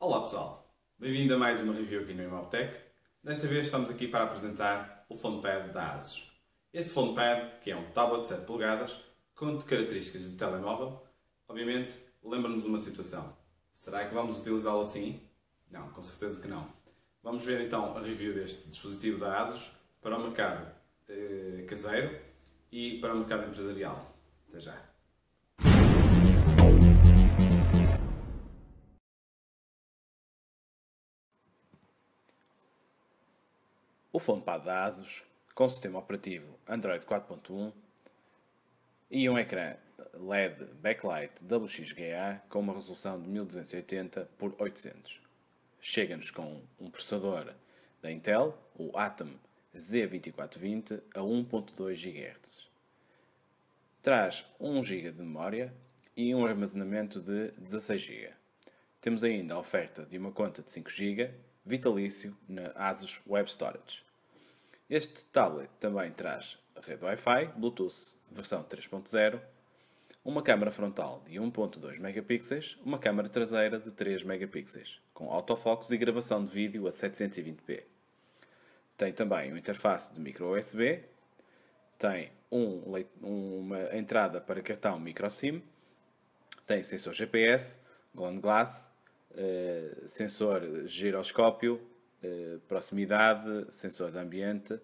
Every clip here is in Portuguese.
Olá pessoal, bem-vindo a mais uma review aqui no Imobtech. Desta vez estamos aqui para apresentar o PhonePad da ASUS. Este PhonePad, que é um tablet de 7 polegadas, com características de telemóvel, obviamente lembra-nos uma situação. Será que vamos utilizá-lo assim? Não, com certeza que não. Vamos ver então a review deste dispositivo da ASUS para o mercado eh, caseiro e para o mercado empresarial. Até já! o pad da ASUS com sistema operativo Android 4.1 e um ecrã LED Backlight WXGA com uma resolução de 1280 por 800. Chega-nos com um processador da Intel, o Atom Z2420 a 1.2 GHz. Traz 1 GB de memória e um armazenamento de 16 GB. Temos ainda a oferta de uma conta de 5 GB vitalício na Asus Web Storage. Este tablet também traz rede Wi-Fi, Bluetooth versão 3.0, uma câmera frontal de 1.2 megapixels, uma câmera traseira de 3 megapixels, com autofocus e gravação de vídeo a 720p. Tem também uma interface de micro USB, tem um, uma entrada para cartão micro SIM, tem sensor GPS, Gone Glass, eh, sensor giroscópio, eh, proximidade, sensor de ambiente.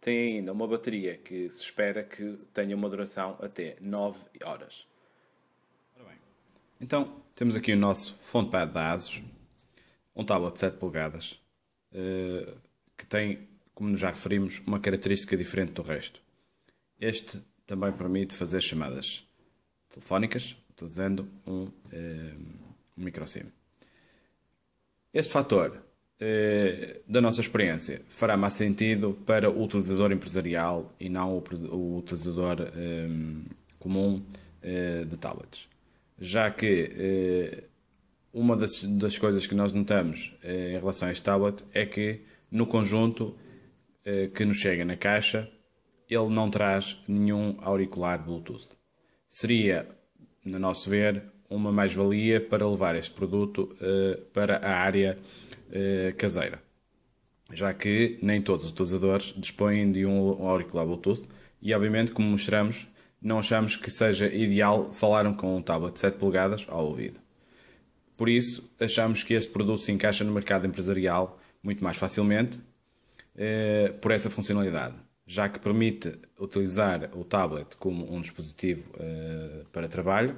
Tem ainda uma bateria que se espera que tenha uma duração até 9 horas. Então, temos aqui o nosso FontPad da ASUS, um tablet de 7 polegadas, eh, que tem, como já referimos, uma característica diferente do resto. Este também permite fazer chamadas telefónicas, utilizando um, eh, um microSIM. Este fator eh, da nossa experiência, fará mais sentido para o utilizador empresarial e não o, utilizador eh, comum eh, de tablets. Já que uma das, das, coisas que nós notamos em relação a este tablet é que, no conjunto que nos chega na caixa, ele não traz nenhum auricular Bluetooth. Seria, no nosso ver, uma mais-valia para levar este produto para a área eh, caseira, já que nem todos os utilizadores dispõem de um auricular Bluetooth e, obviamente, como mostramos, não achamos que seja ideal falar com um tablet de 7 polegadas ao ouvido. Por isso, achamos que este produto se encaixa no mercado empresarial muito mais facilmente eh, por essa funcionalidade, já que permite utilizar o tablet como um dispositivo eh, para trabalho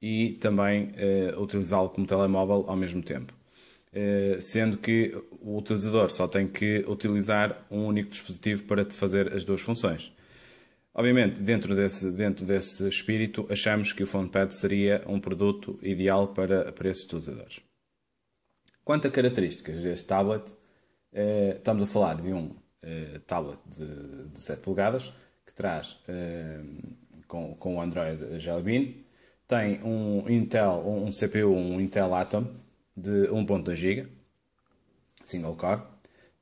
e também eh, utilizá-lo como telemóvel ao mesmo tempo. Eh, sendo que o utilizador só tem que utilizar um único dispositivo para fazer as duas funções. Obviamente, dentro desse, dentro desse espírito, achamos que o PhonePad seria um produto ideal para, para esses utilizadores. Quanto a características deste tablet, eh, estamos a falar de um eh, tablet de, de 7 polegadas que traz com, com o Android Jelly Bean, tem um Intel, um CPU, um Intel Atom de 1.2 GB, single core,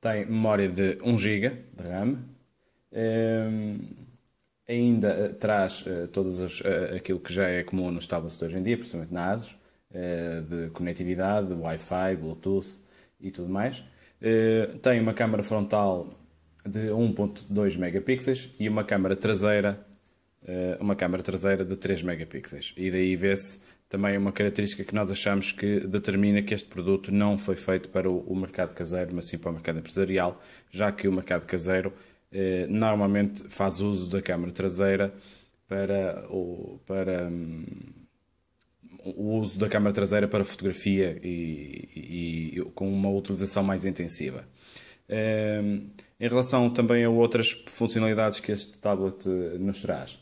tem memória de 1 GB de RAM, um, ehm, ainda uh, traz uh, todas uh, aquilo que já é comum nos tablets de hoje em dia, principalmente na ASUS, de conectividade, Wi-Fi, Bluetooth e tudo mais. tem uma câmera frontal de 1.2 megapixels e uma câmara traseira uma câmara traseira de 3 megapixels e daí vê-se também é uma característica que nós achamos que determina que este produto não foi feito para o, mercado caseiro, mas sim para o mercado empresarial, já que o mercado caseiro eh, normalmente faz uso da câmara traseira para o, para, um, o uso da câmara traseira para fotografia e, e, e com uma utilização mais intensiva. Eh, em relação também a outras funcionalidades que este tablet eh, nos traz,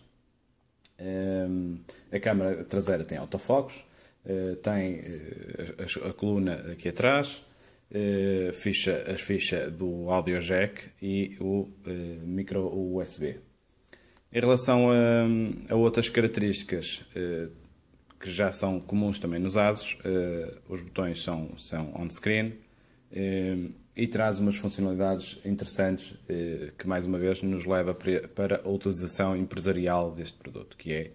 Ehm, a câmara traseira tem autofocos, eh, tem eh, a, coluna aqui atrás, eh, ficha, a ficha do audio jack e o micro USB. Em relação a, a outras características que já são comuns também nos ASUS, os botões são, são on-screen, eh, e traz umas funcionalidades interessantes eh, que, mais uma vez, nos leva para a utilização empresarial deste produto, que é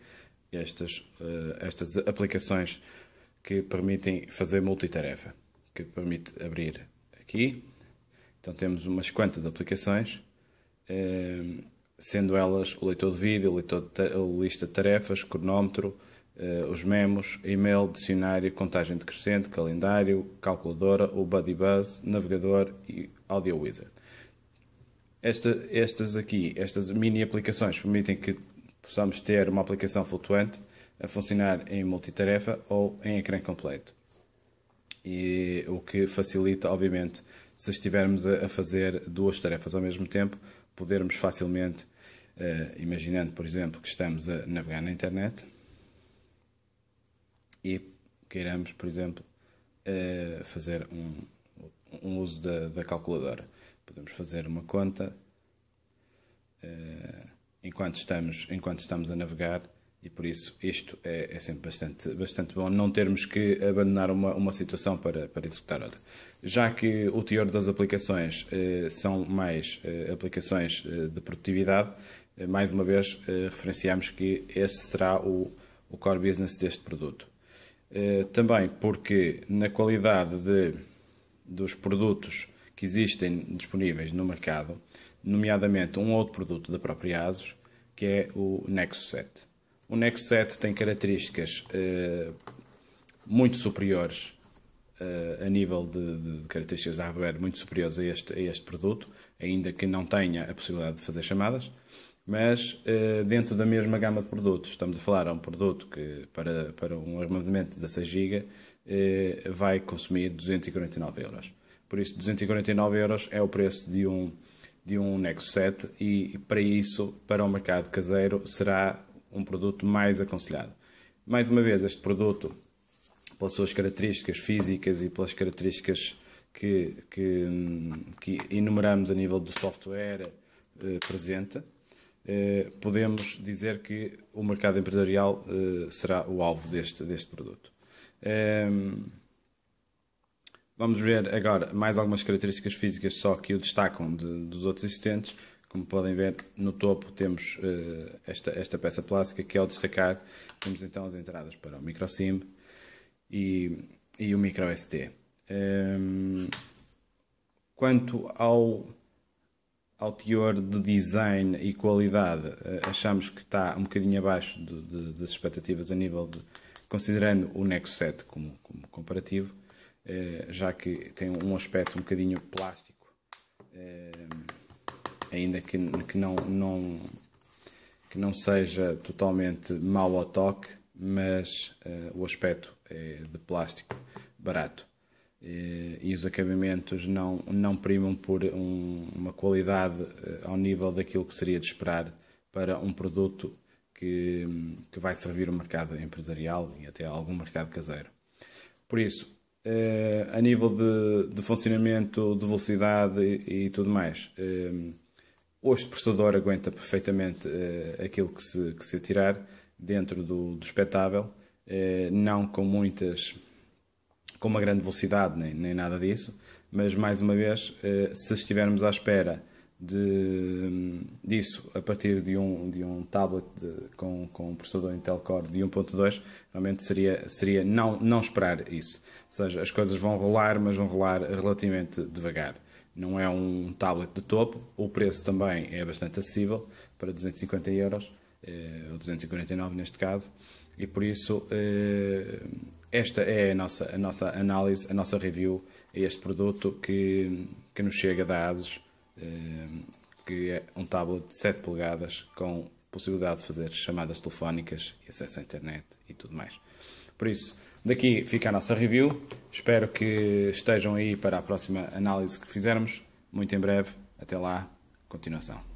estas, eh, estas aplicações que permitem fazer multitarefa, que permite abrir aqui. Então temos umas quantas aplicações, sendo elas o leitor de vídeo, o leitor de lista de tarefas, cronómetro, uh, os memos, e-mail, dicionário, contagem decrescente, calendário, calculadora, o BuddyBuzz, navegador e Audio Wizard. Esta, estas aqui, estas mini aplicações, permitem que possamos ter uma aplicação flutuante a funcionar em multitarefa ou em ecrã completo. E, o que facilita, obviamente, se estivermos a fazer duas tarefas ao mesmo tempo, podermos facilmente, eh, imaginando, por exemplo, que estamos a navegar na internet, e queiramos, por exemplo, eh, fazer um, um uso da, da, calculadora. Podemos fazer uma conta eh, enquanto, estamos, enquanto estamos a navegar e por isso isto é, é, sempre bastante, bastante bom, não termos que abandonar uma, uma situação para, para executar outra. Já que o teor das aplicações eh, são mais eh, aplicações eh, de produtividade, eh, mais uma vez referenciamos que este será o, o core business deste produto. Eh, também porque na qualidade de, dos produtos que existem disponíveis no mercado, nomeadamente um outro produto da própria ASUS, que é o Nexus 7. O Nexus 7 tem características eh, muito superiores eh, a nível de, de, características de hardware muito superiores a este, a este produto, ainda que não tenha a possibilidade de fazer chamadas mas eh, dentro da mesma gama de produtos. Estamos a falar a é um produto que, para, para um armazenamento de 16 GB, eh, vai consumir 249 euros. Por isso, 249 euros é o preço de um, de um Nexus 7 e, para isso, para o mercado caseiro, será um produto mais aconselhado. Mais uma vez, este produto, pelas suas características físicas e pelas características que, que, hum, que enumeramos a nível do software, eh, presente, eh, podemos dizer que o mercado empresarial eh, será o alvo deste, deste produto. Ehm, vamos ver agora mais algumas características físicas só que o destacam de, dos outros existentes. Como podem ver, no topo temos eh, esta, esta peça plástica que é o destacar. Temos então as entradas para o micro SIM e, e o micro ST. Ehm, quanto ao ao teor de design e qualidade, eh, achamos que está um bocadinho abaixo de, de, das expectativas a nível de. considerando o Nexo 7 como, como comparativo, eh, já que tem um aspecto um bocadinho plástico, eh, ainda que, que, não, não, que não seja totalmente mau ao toque, mas o aspecto é de plástico barato. Eh, e os acabamentos não, não primam por um, uma qualidade eh, ao nível daquilo que seria de esperar para um produto que, que vai servir o mercado empresarial e até algum mercado caseiro. Por isso, eh, a nível de, de funcionamento, de velocidade e, e tudo mais, este processador aguenta perfeitamente aquilo que se, que se tirar dentro do, do espetável, não com muitas com uma grande velocidade, nem, nem nada disso, mas mais uma vez, eh, se estivermos à espera de, disso a partir de um, de um tablet de, com, com um processador Intel Core de 1.2, realmente seria, seria não, não esperar isso. Ou seja, as coisas vão rolar, mas vão rolar relativamente devagar. Não é um tablet de topo, o preço também é bastante acessível para 250 euros, eh, ou 249 neste caso, e por isso eh, esta é a nossa, a nossa análise, a nossa review a é este produto que, que nos chega da ASUS, eh, que é um tablet de 7 polegadas com possibilidade de fazer chamadas telefónicas e acesso à internet e tudo mais. Por isso, daqui fica a nossa review. Espero que estejam aí para a próxima análise que fizermos. Muito em breve. Até lá. Continuação.